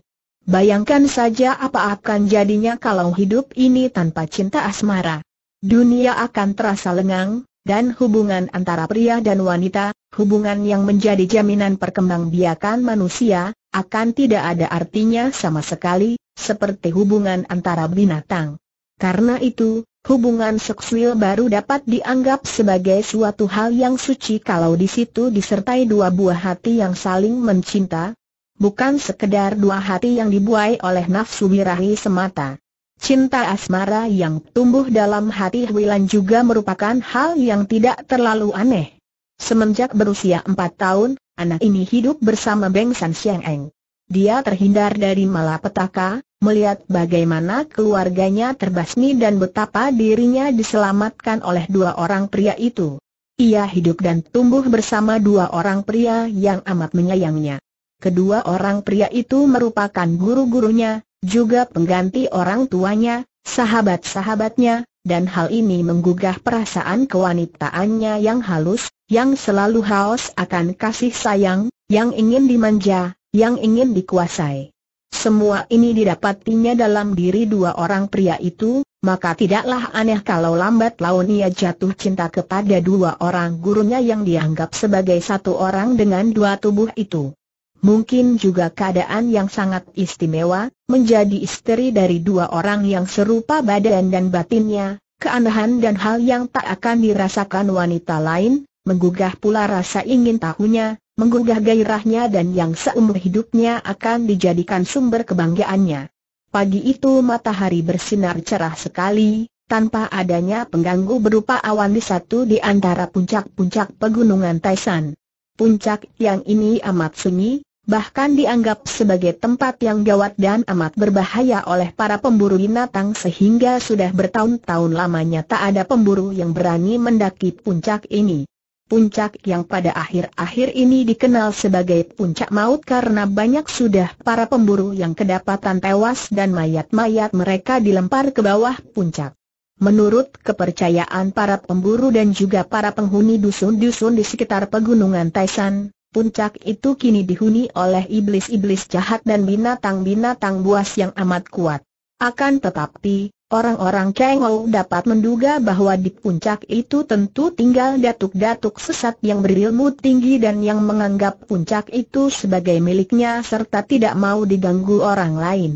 Bayangkan saja apa akan jadinya kalau hidup ini tanpa cinta asmara. Dunia akan terasa lengang, dan hubungan antara pria dan wanita, hubungan yang menjadi jaminan perkembangbiakan manusia, akan tidak ada artinya sama sekali, seperti hubungan antara binatang. Karena itu, Hubungan seksual baru dapat dianggap sebagai suatu hal yang suci kalau di situ disertai dua buah hati yang saling mencinta, bukan sekedar dua hati yang dibuai oleh nafsu birahi semata. Cinta asmara yang tumbuh dalam hati Wilan juga merupakan hal yang tidak terlalu aneh. Semenjak berusia empat tahun, anak ini hidup bersama Beng San Siang Eng. Dia terhindar dari malapetaka, melihat bagaimana keluarganya terbasmi dan betapa dirinya diselamatkan oleh dua orang pria itu. Ia hidup dan tumbuh bersama dua orang pria yang amat menyayangnya. Kedua orang pria itu merupakan guru-gurunya, juga pengganti orang tuanya, sahabat-sahabatnya, dan hal ini menggugah perasaan kewanitaannya yang halus, yang selalu haus akan kasih sayang, yang ingin dimanja, yang ingin dikuasai. Semua ini didapatinya dalam diri dua orang pria itu, maka tidaklah aneh kalau lambat laun ia jatuh cinta kepada dua orang gurunya yang dianggap sebagai satu orang dengan dua tubuh itu. Mungkin juga keadaan yang sangat istimewa, menjadi istri dari dua orang yang serupa badan dan batinnya, keanehan dan hal yang tak akan dirasakan wanita lain, menggugah pula rasa ingin tahunya, menggugah gairahnya dan yang seumur hidupnya akan dijadikan sumber kebanggaannya. Pagi itu matahari bersinar cerah sekali, tanpa adanya pengganggu berupa awan di satu di antara puncak-puncak pegunungan Taisan. Puncak yang ini amat sunyi, bahkan dianggap sebagai tempat yang gawat dan amat berbahaya oleh para pemburu binatang sehingga sudah bertahun-tahun lamanya tak ada pemburu yang berani mendaki puncak ini puncak yang pada akhir-akhir ini dikenal sebagai puncak maut karena banyak sudah para pemburu yang kedapatan tewas dan mayat-mayat mereka dilempar ke bawah puncak. Menurut kepercayaan para pemburu dan juga para penghuni dusun-dusun di sekitar pegunungan Taisan, puncak itu kini dihuni oleh iblis-iblis jahat dan binatang-binatang buas yang amat kuat. Akan tetapi, Orang-orang Kengou dapat menduga bahwa di puncak itu tentu tinggal datuk-datuk sesat yang berilmu tinggi dan yang menganggap puncak itu sebagai miliknya serta tidak mau diganggu orang lain.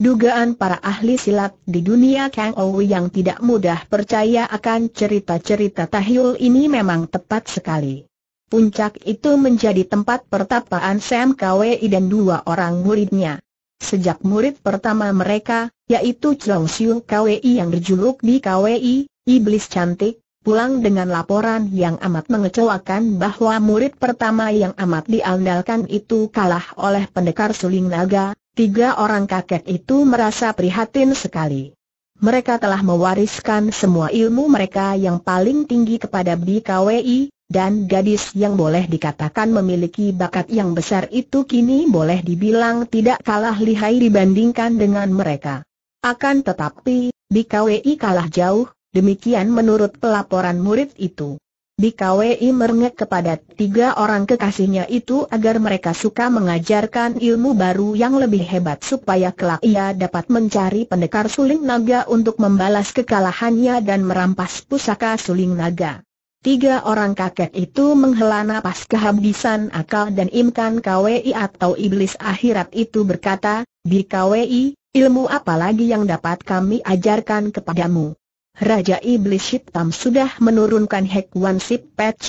Dugaan para ahli silat di dunia Kengou yang tidak mudah percaya akan cerita-cerita tahyul ini memang tepat sekali. Puncak itu menjadi tempat pertapaan Sam Kwei dan dua orang muridnya. Sejak murid pertama mereka, yaitu Chong Siu KWI yang berjuluk di KWI, Iblis Cantik, pulang dengan laporan yang amat mengecewakan bahwa murid pertama yang amat diandalkan itu kalah oleh pendekar suling naga, tiga orang kakek itu merasa prihatin sekali. Mereka telah mewariskan semua ilmu mereka yang paling tinggi kepada BKWI, dan gadis yang boleh dikatakan memiliki bakat yang besar itu kini boleh dibilang tidak kalah lihai dibandingkan dengan mereka. Akan tetapi, BKWI kalah jauh, demikian menurut pelaporan murid itu. BKWI merengek kepada tiga orang kekasihnya itu agar mereka suka mengajarkan ilmu baru yang lebih hebat supaya kelak ia dapat mencari pendekar suling naga untuk membalas kekalahannya dan merampas pusaka suling naga. Tiga orang kakek itu menghela napas kehabisan akal dan imkan KWI atau iblis akhirat itu berkata, Di KWI, ilmu apa lagi yang dapat kami ajarkan kepadamu? Raja Iblis Hitam sudah menurunkan Hek Wan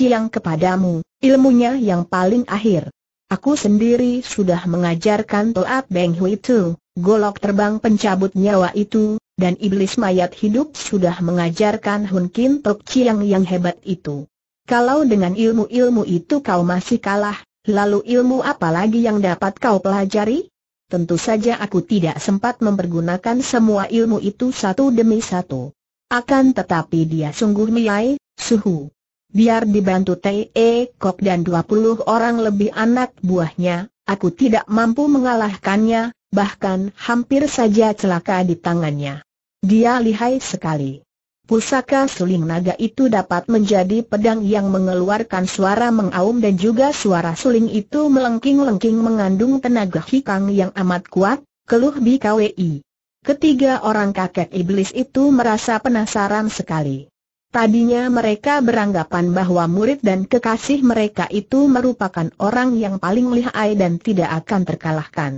yang kepadamu, ilmunya yang paling akhir. Aku sendiri sudah mengajarkan Toat Beng Hui Tu, golok terbang pencabut nyawa itu, dan iblis mayat hidup sudah mengajarkan Hun Kim Tok Chiang yang hebat itu. Kalau dengan ilmu-ilmu itu kau masih kalah, lalu ilmu apa lagi yang dapat kau pelajari? Tentu saja aku tidak sempat mempergunakan semua ilmu itu satu demi satu. Akan tetapi dia sungguh miai, suhu. Biar dibantu T.E. E Kok dan 20 orang lebih anak buahnya, aku tidak mampu mengalahkannya, bahkan hampir saja celaka di tangannya. Dia lihai sekali. Pusaka suling naga itu dapat menjadi pedang yang mengeluarkan suara mengaum dan juga suara suling itu melengking-lengking mengandung tenaga hikang yang amat kuat, keluh BKWI. Ketiga orang kakek iblis itu merasa penasaran sekali. Tadinya mereka beranggapan bahwa murid dan kekasih mereka itu merupakan orang yang paling lihai dan tidak akan terkalahkan.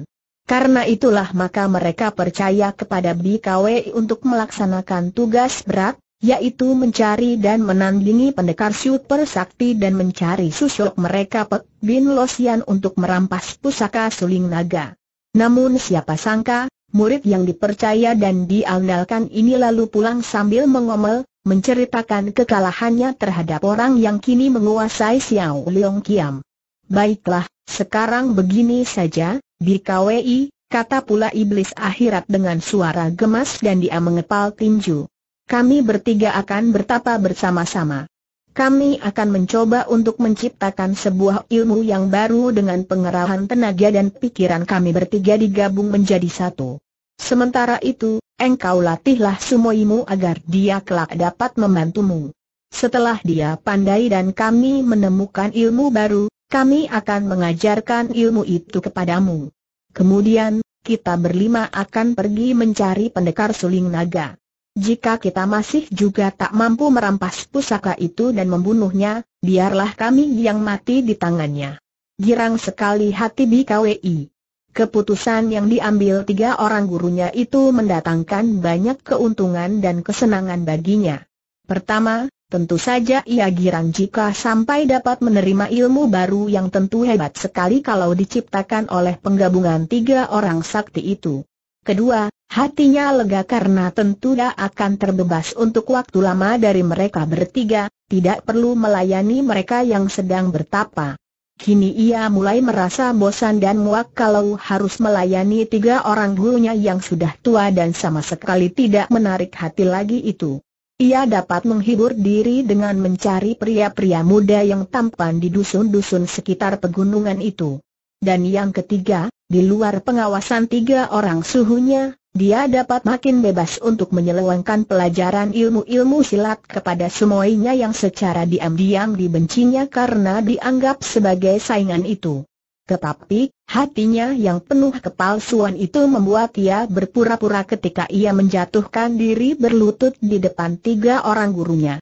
Karena itulah maka mereka percaya kepada BKWI untuk melaksanakan tugas berat, yaitu mencari dan menandingi pendekar super sakti dan mencari susuk mereka Pek Bin Losian untuk merampas pusaka suling naga. Namun siapa sangka, murid yang dipercaya dan diandalkan ini lalu pulang sambil mengomel, menceritakan kekalahannya terhadap orang yang kini menguasai Xiao Leong Kiam. Baiklah, sekarang begini saja, Bikawi, kata pula iblis akhirat dengan suara gemas dan dia mengepal tinju. Kami bertiga akan bertapa bersama-sama. Kami akan mencoba untuk menciptakan sebuah ilmu yang baru dengan pengerahan tenaga dan pikiran kami bertiga digabung menjadi satu. Sementara itu, engkau latihlah sumoimu agar dia kelak dapat membantumu. Setelah dia pandai dan kami menemukan ilmu baru, kami akan mengajarkan ilmu itu kepadamu. Kemudian, kita berlima akan pergi mencari pendekar suling naga. Jika kita masih juga tak mampu merampas pusaka itu dan membunuhnya, biarlah kami yang mati di tangannya. Girang sekali hati BKWI. Keputusan yang diambil tiga orang gurunya itu mendatangkan banyak keuntungan dan kesenangan baginya. Pertama, Tentu saja ia girang jika sampai dapat menerima ilmu baru yang tentu hebat sekali kalau diciptakan oleh penggabungan tiga orang sakti itu. Kedua, hatinya lega karena tentu dia akan terbebas untuk waktu lama dari mereka bertiga, tidak perlu melayani mereka yang sedang bertapa. Kini ia mulai merasa bosan dan muak kalau harus melayani tiga orang gurunya yang sudah tua dan sama sekali tidak menarik hati lagi itu. Ia dapat menghibur diri dengan mencari pria-pria muda yang tampan di dusun-dusun sekitar pegunungan itu. Dan yang ketiga, di luar pengawasan tiga orang suhunya, dia dapat makin bebas untuk menyelewengkan pelajaran ilmu-ilmu silat kepada semuanya yang secara diam-diam dibencinya karena dianggap sebagai saingan itu. Tetapi, hatinya yang penuh kepalsuan itu membuat ia berpura-pura ketika ia menjatuhkan diri berlutut di depan tiga orang gurunya.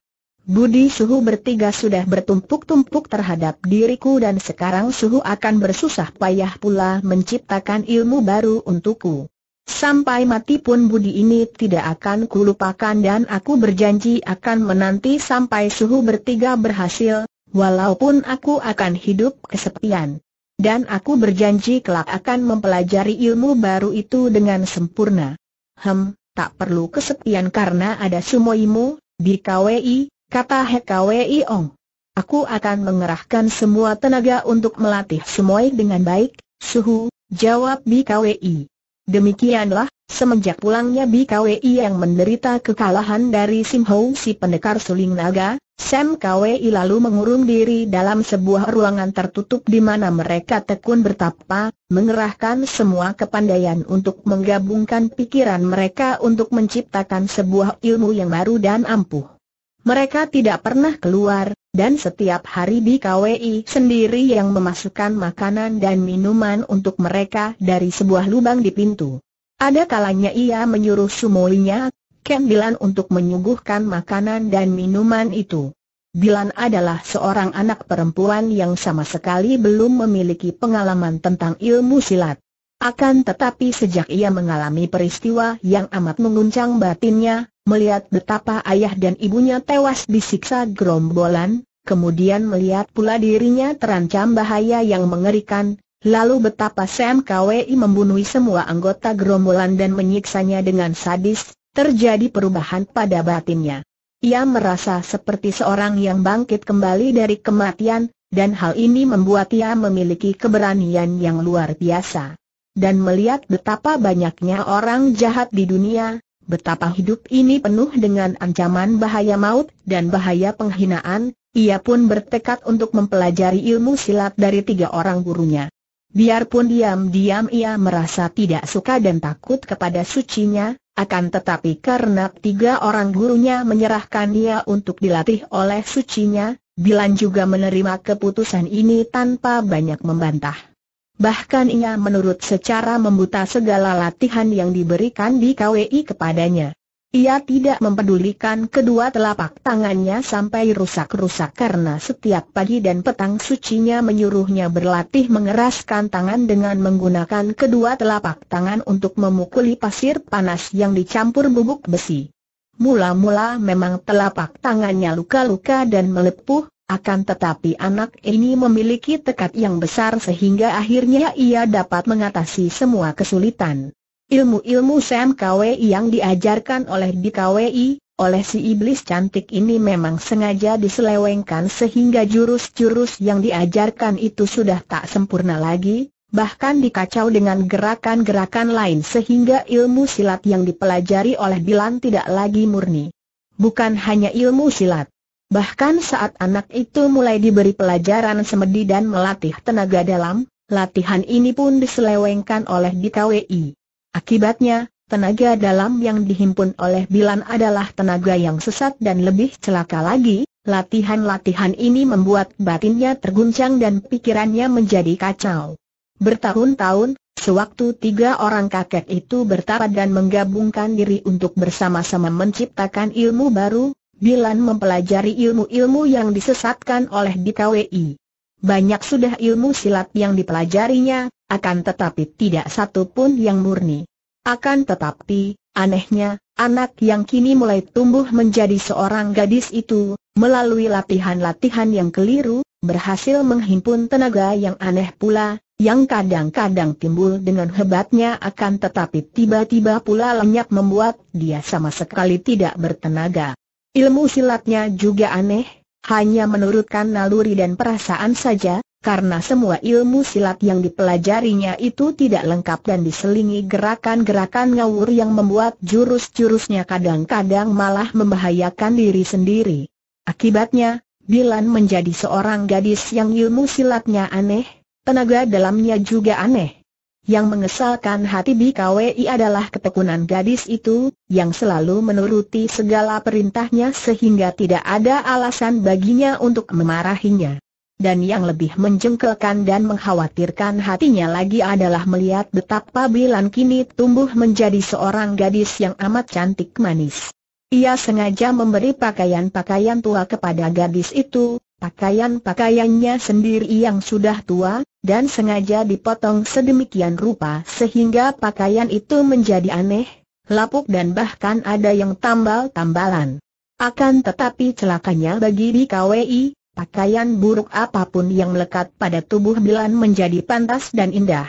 Budi suhu bertiga sudah bertumpuk-tumpuk terhadap diriku dan sekarang suhu akan bersusah payah pula menciptakan ilmu baru untukku. Sampai mati pun budi ini tidak akan kulupakan dan aku berjanji akan menanti sampai suhu bertiga berhasil, walaupun aku akan hidup kesepian. Dan aku berjanji kelak akan mempelajari ilmu baru itu dengan sempurna. Hem, tak perlu kesepian karena ada sumoimu, BKWI, kata HKWI Ong. Aku akan mengerahkan semua tenaga untuk melatih sumoi dengan baik, suhu, jawab BKWI. Demikianlah, semenjak pulangnya BKWI yang menderita kekalahan dari Sim Ho si pendekar suling naga, Sam KWI lalu mengurung diri dalam sebuah ruangan tertutup di mana mereka tekun bertapa, mengerahkan semua kepandaian untuk menggabungkan pikiran mereka untuk menciptakan sebuah ilmu yang baru dan ampuh. Mereka tidak pernah keluar, dan setiap hari di KWI sendiri yang memasukkan makanan dan minuman untuk mereka dari sebuah lubang di pintu. Ada kalanya ia menyuruh sumolinya, Ken Bilan untuk menyuguhkan makanan dan minuman itu. Bilan adalah seorang anak perempuan yang sama sekali belum memiliki pengalaman tentang ilmu silat. Akan tetapi sejak ia mengalami peristiwa yang amat menguncang batinnya, melihat betapa ayah dan ibunya tewas disiksa gerombolan, kemudian melihat pula dirinya terancam bahaya yang mengerikan, lalu betapa Sam KWI membunuh semua anggota gerombolan dan menyiksanya dengan sadis, terjadi perubahan pada batinnya. Ia merasa seperti seorang yang bangkit kembali dari kematian, dan hal ini membuat ia memiliki keberanian yang luar biasa. Dan melihat betapa banyaknya orang jahat di dunia, betapa hidup ini penuh dengan ancaman bahaya maut dan bahaya penghinaan, ia pun bertekad untuk mempelajari ilmu silat dari tiga orang gurunya. Biarpun diam-diam ia merasa tidak suka dan takut kepada sucinya, akan tetapi karena tiga orang gurunya menyerahkan dia untuk dilatih oleh sucinya, Bilan juga menerima keputusan ini tanpa banyak membantah. Bahkan ia menurut secara membuta segala latihan yang diberikan di KWI kepadanya. Ia tidak mempedulikan kedua telapak tangannya sampai rusak-rusak karena setiap pagi dan petang sucinya menyuruhnya berlatih mengeraskan tangan dengan menggunakan kedua telapak tangan untuk memukuli pasir panas yang dicampur bubuk besi. Mula-mula memang telapak tangannya luka-luka dan melepuh, akan tetapi anak ini memiliki tekad yang besar sehingga akhirnya ia dapat mengatasi semua kesulitan. Ilmu-ilmu Sam KWI yang diajarkan oleh DKWI, oleh si iblis cantik ini memang sengaja diselewengkan sehingga jurus-jurus yang diajarkan itu sudah tak sempurna lagi, bahkan dikacau dengan gerakan-gerakan lain sehingga ilmu silat yang dipelajari oleh bilan tidak lagi murni. Bukan hanya ilmu silat Bahkan saat anak itu mulai diberi pelajaran semedi dan melatih tenaga dalam, latihan ini pun diselewengkan oleh DKWI. Akibatnya, tenaga dalam yang dihimpun oleh Bilan adalah tenaga yang sesat dan lebih celaka lagi, latihan-latihan ini membuat batinnya terguncang dan pikirannya menjadi kacau. Bertahun-tahun, sewaktu tiga orang kakek itu bertapat dan menggabungkan diri untuk bersama-sama menciptakan ilmu baru, Bilan mempelajari ilmu-ilmu yang disesatkan oleh DKWI. Banyak sudah ilmu silat yang dipelajarinya, akan tetapi tidak satu pun yang murni. Akan tetapi, anehnya, anak yang kini mulai tumbuh menjadi seorang gadis itu, melalui latihan-latihan yang keliru, berhasil menghimpun tenaga yang aneh pula, yang kadang-kadang timbul dengan hebatnya akan tetapi tiba-tiba pula lenyap membuat dia sama sekali tidak bertenaga. Ilmu silatnya juga aneh, hanya menurutkan naluri dan perasaan saja, karena semua ilmu silat yang dipelajarinya itu tidak lengkap dan diselingi gerakan-gerakan ngawur yang membuat jurus-jurusnya kadang-kadang malah membahayakan diri sendiri. Akibatnya, Dilan menjadi seorang gadis yang ilmu silatnya aneh, tenaga dalamnya juga aneh. Yang mengesalkan hati BKWI adalah ketekunan gadis itu, yang selalu menuruti segala perintahnya sehingga tidak ada alasan baginya untuk memarahinya. Dan yang lebih menjengkelkan dan mengkhawatirkan hatinya lagi adalah melihat betapa Bilan kini tumbuh menjadi seorang gadis yang amat cantik manis. Ia sengaja memberi pakaian-pakaian tua kepada gadis itu, pakaian-pakaiannya sendiri yang sudah tua, dan sengaja dipotong sedemikian rupa sehingga pakaian itu menjadi aneh, lapuk dan bahkan ada yang tambal-tambalan. Akan tetapi celakanya bagi BKWI, pakaian buruk apapun yang melekat pada tubuh Bilan menjadi pantas dan indah.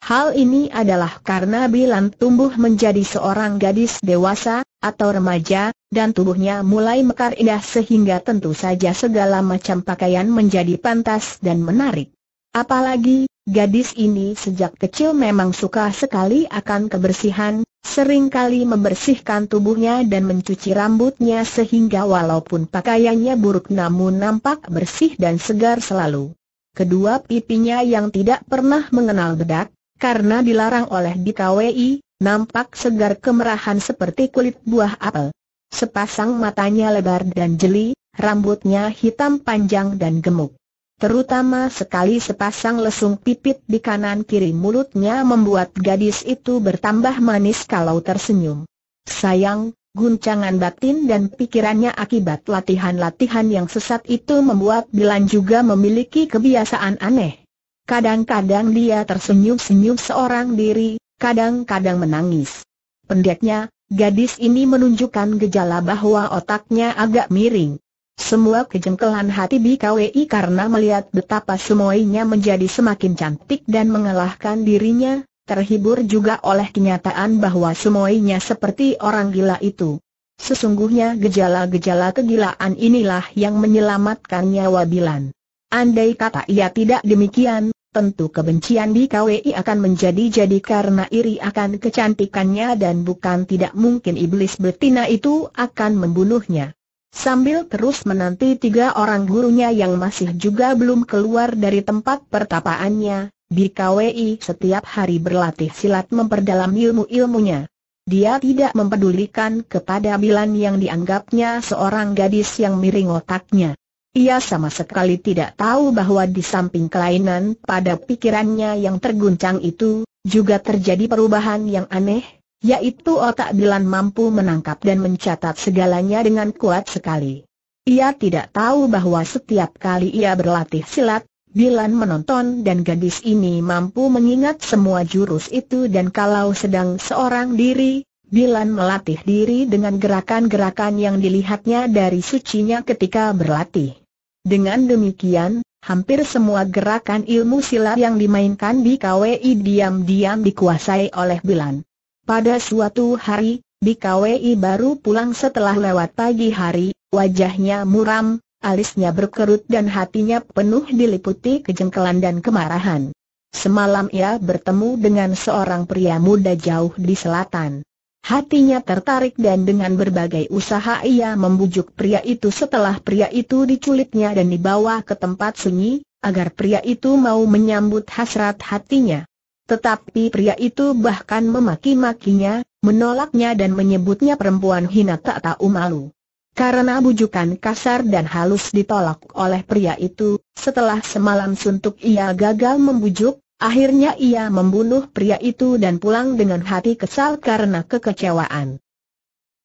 Hal ini adalah karena Bilan tumbuh menjadi seorang gadis dewasa, atau remaja, dan tubuhnya mulai mekar indah sehingga tentu saja segala macam pakaian menjadi pantas dan menarik. Apalagi, gadis ini sejak kecil memang suka sekali akan kebersihan, sering kali membersihkan tubuhnya dan mencuci rambutnya sehingga walaupun pakaiannya buruk namun nampak bersih dan segar selalu. Kedua pipinya yang tidak pernah mengenal bedak, karena dilarang oleh DKWI, nampak segar kemerahan seperti kulit buah apel. Sepasang matanya lebar dan jeli, rambutnya hitam panjang dan gemuk. Terutama sekali sepasang lesung pipit di kanan kiri mulutnya membuat gadis itu bertambah manis kalau tersenyum. Sayang, guncangan batin dan pikirannya akibat latihan-latihan yang sesat itu membuat Bilan juga memiliki kebiasaan aneh. Kadang-kadang dia tersenyum-senyum seorang diri, kadang-kadang menangis. Pendeknya, gadis ini menunjukkan gejala bahwa otaknya agak miring. Semua kejengkelan hati BKWI karena melihat betapa semuanya menjadi semakin cantik dan mengalahkan dirinya, terhibur juga oleh kenyataan bahwa semuanya seperti orang gila itu. Sesungguhnya gejala-gejala kegilaan inilah yang menyelamatkan nyawa Bilan. Andai kata ia tidak demikian, tentu kebencian BKWI akan menjadi-jadi karena iri akan kecantikannya dan bukan tidak mungkin iblis betina itu akan membunuhnya. Sambil terus menanti tiga orang gurunya yang masih juga belum keluar dari tempat pertapaannya, BKWI setiap hari berlatih silat memperdalam ilmu-ilmunya. Dia tidak mempedulikan kepada Bilan yang dianggapnya seorang gadis yang miring otaknya. Ia sama sekali tidak tahu bahwa di samping kelainan pada pikirannya yang terguncang itu, juga terjadi perubahan yang aneh, yaitu otak Dilan mampu menangkap dan mencatat segalanya dengan kuat sekali. Ia tidak tahu bahwa setiap kali ia berlatih silat, Dilan menonton dan gadis ini mampu mengingat semua jurus itu dan kalau sedang seorang diri, Dilan melatih diri dengan gerakan-gerakan yang dilihatnya dari sucinya ketika berlatih. Dengan demikian, hampir semua gerakan ilmu silat yang dimainkan di KWI diam-diam dikuasai oleh Dilan. Pada suatu hari, Bikawi baru pulang setelah lewat pagi hari, wajahnya muram, alisnya berkerut dan hatinya penuh diliputi kejengkelan dan kemarahan. Semalam ia bertemu dengan seorang pria muda jauh di selatan. Hatinya tertarik dan dengan berbagai usaha ia membujuk pria itu setelah pria itu diculiknya dan dibawa ke tempat sunyi, agar pria itu mau menyambut hasrat hatinya. Tetapi pria itu bahkan memaki-makinya, menolaknya dan menyebutnya perempuan hina tak tahu malu. Karena bujukan kasar dan halus ditolak oleh pria itu, setelah semalam suntuk ia gagal membujuk, akhirnya ia membunuh pria itu dan pulang dengan hati kesal karena kekecewaan.